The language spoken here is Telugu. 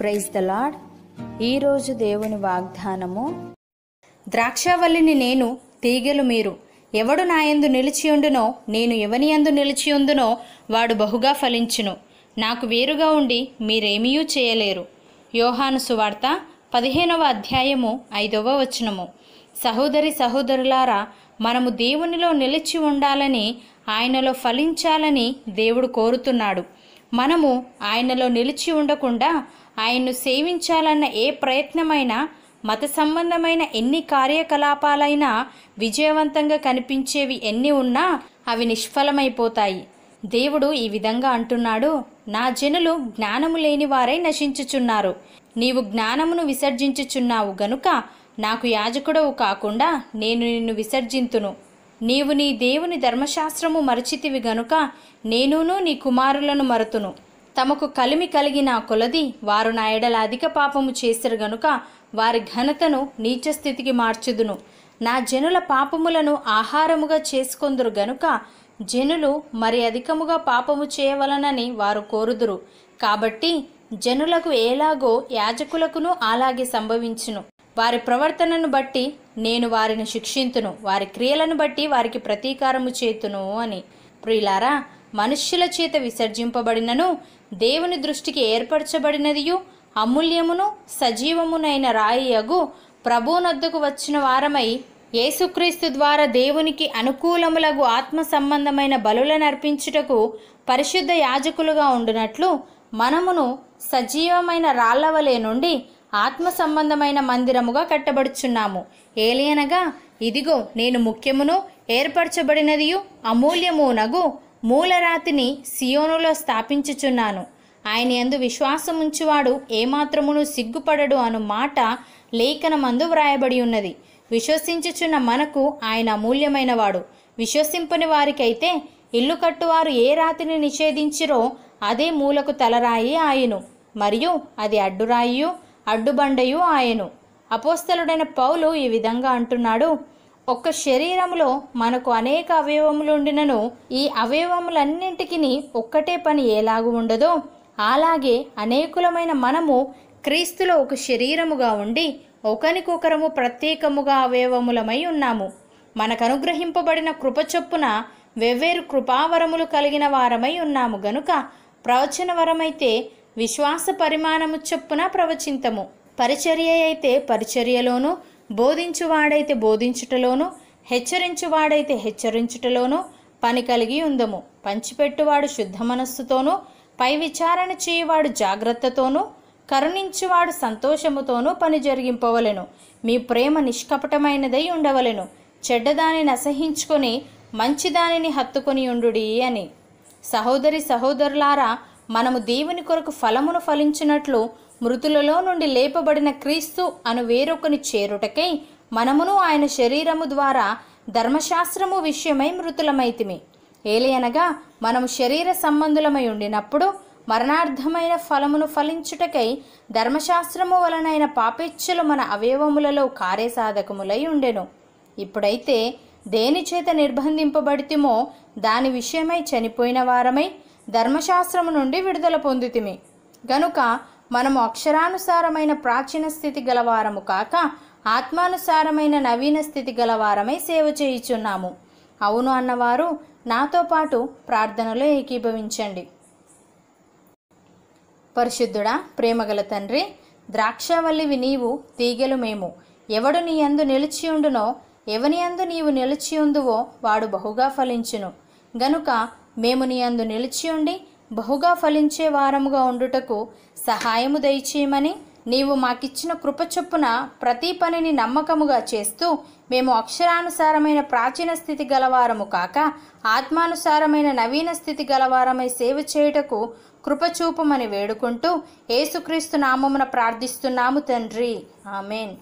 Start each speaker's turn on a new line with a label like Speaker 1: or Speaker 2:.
Speaker 1: ప్రైజ్ ద లాడ్ ఈరోజు దేవుని వాగ్దానము ద్రాక్షవల్లిని నేను తీగలు మీరు ఎవడు నాయందు నిలిచియుండునో నేను ఎవనియందు నిలిచియుందునో వాడు బహుగా ఫలించును నాకు వేరుగా ఉండి మీరేమీయూ చేయలేరు యోహాను సువార్త పదిహేనవ అధ్యాయము ఐదవ వచనము సహోదరి సహోదరులారా మనము దేవునిలో నిలిచి ఉండాలని ఆయనలో ఫలించాలని దేవుడు కోరుతున్నాడు మనము ఆయనలో నిలిచి ఉండకుండా ఆయన్ను సేవించాలన్న ఏ ప్రయత్నమైనా మత సంబంధమైన ఎన్ని కార్యకలాపాలైనా విజయవంతంగా కనిపించేవి ఎన్ని ఉన్నా అవి నిష్ఫలమైపోతాయి దేవుడు ఈ విధంగా అంటున్నాడు నా జనులు జ్ఞానము లేని వారై నశించుచున్నారు నీవు జ్ఞానమును విసర్జించుచున్నావు గనుక నాకు యాజకుడవు కాకుండా నేను నిన్ను విసర్జింతును నీవు నీ దేవుని ధర్మశాస్త్రము మరచితివి గనుక నేనును నీ కుమారులను మరతును తమకు కలిమి కలిగిన కొలది వారు నా ఎడల అధిక పాపము చేసిరు గనుక వారి ఘనతను నీచస్థితికి మార్చుదును నా జనుల పాపములను ఆహారముగా చేసుకొందురు గనుక జనులు మరి అధికముగా పాపము చేయవలనని వారు కోరుదురు కాబట్టి జనులకు ఎలాగో యాజకులకును అలాగే సంభవించును వారి ప్రవర్తనను బట్టి నేను వారిని శిక్షింతును వారి క్రియలను బట్టి వారికి ప్రతీకారము చేతును అని ప్రియులారా మనుష్యుల చేత విసర్జింపబడినను దేవుని దృష్టికి ఏర్పరచబడినదియు అమూల్యమును సజీవమునైన రాయియగు ప్రభునద్దుకు వచ్చిన వారమై యేసుక్రీస్తు ద్వారా దేవునికి అనుకూలములగు ఆత్మ సంబంధమైన బలులను అర్పించుటకు పరిశుద్ధ యాజకులుగా ఉండునట్లు మనమును సజీవమైన రాళ్లవలే నుండి ఆత్మ సంబంధమైన మందిరముగా కట్టబడుచున్నాము ఏలియనగా ఇదిగో నేను ముఖ్యమును ఏర్పరచబడినదియు అమూల్యమునగు మూలరాతిని సియోనులో స్థాపించుచున్నాను ఆయన ఎందు విశ్వాసముంచువాడు ఏమాత్రమును సిగ్గుపడడు అను మాట లేఖనమందు వ్రాయబడి ఉన్నది విశ్వసించుచున్న మనకు ఆయన అమూల్యమైనవాడు విశ్వసింపని వారికైతే ఇల్లు కట్టువారు ఏ రాతిని నిషేధించిరో అదే మూలకు తలరాయి ఆయను మరియు అది అడ్డురాయియు అడ్డుబండయు ఆయను అపోస్తలుడైన పౌలు ఈ విధంగా అంటున్నాడు ఒక్క శరీరములో మనకు అనేక అవయవములు ఉండినను ఈ అవయవములన్నింటికి ఒక్కటే పని ఎలాగు ఉండదో అలాగే అనేకులమైన మనము క్రీస్తులో ఒక శరీరముగా ఉండి ఒకరికొకరము ప్రత్యేకముగా అవయవములమై ఉన్నాము మనకు అనుగ్రహింపబడిన కృపచొప్పున వెవ్వేరు కృపావరములు కలిగిన వారమై ఉన్నాము గనుక ప్రవచన వరమైతే విశ్వాస పరిమాణము చొప్పున ప్రవచింతము పరిచర్య అయితే పరిచర్యలోను బోధించువాడైతే బోధించుటలోను హెచ్చరించువాడైతే హెచ్చరించుటలోను పని కలిగి ఉందము పంచిపెట్టువాడు శుద్ధ మనస్సుతోనూ పై విచారణ చేయువాడు జాగ్రత్తతోనూ కరుణించువాడు సంతోషముతోనూ పని జరిగింపవలెను మీ ప్రేమ నిష్కపటమైనదై ఉండవలెను చెడ్డదానిని అసహించుకొని మంచిదానిని హత్తుకొని ఉండుడి అని సహోదరి సహోదరులారా మనము దేవుని కొరకు ఫలమును ఫలించినట్లు మృతులలో నుండి లేపబడిన క్రీస్తు అను వేరొకని చేరుటకై మనమును ఆయన శరీరము ద్వారా ధర్మశాస్త్రము విషయమై మృతులమైతిమి ఏలయనగా మనము శరీర సంబంధులమై ఉండినప్పుడు మరణార్థమైన ఫలమును ఫలించుటకై ధర్మశాస్త్రము వలనైన పాపేచ్ఛలు మన అవయవములలో కార్యసాధకములై ఉండెను ఇప్పుడైతే దేని చేత నిర్బంధింపబడితేమో దాని విషయమై చనిపోయిన వారమై ధర్మశాస్త్రము నుండి విడుదల పొందితిమి గనుక మనము అక్షరానుసారమైన ప్రాచీన స్థితి గలవారము కాక ఆత్మానుసారమైన నవీన స్థితి గలవారమై సేవ చేయుచున్నాము అవును అన్నవారు నాతో పాటు ప్రార్థనలో ఏకీభవించండి పరిశుద్ధుడా ప్రేమగల తండ్రి ద్రాక్షవల్లివి నీవు తీగలు మేము ఎవడు నీ యందు ఉండునో ఎవని అందు నీవు నిలిచి ఉందువో వాడు బహుగా ఫలించును గనుక మేము నీ అందు నిలిచి ఉండి బహుగా ఫలించే వారముగా ఉండుటకు సహాయము దయచేయమని నీవు మాకిచ్చిన కృప చొప్పున ప్రతి పనిని నమ్మకముగా చేస్తూ మేము అక్షరానుసారమైన ప్రాచీన స్థితి గలవారము కాక ఆత్మానుసారమైన నవీన స్థితి గలవారమై సేవ చేయుటకు కృపచూపమని వేడుకుంటూ ఏసుక్రీస్తు నామమున ప్రార్థిస్తున్నాము తండ్రి ఆమెన్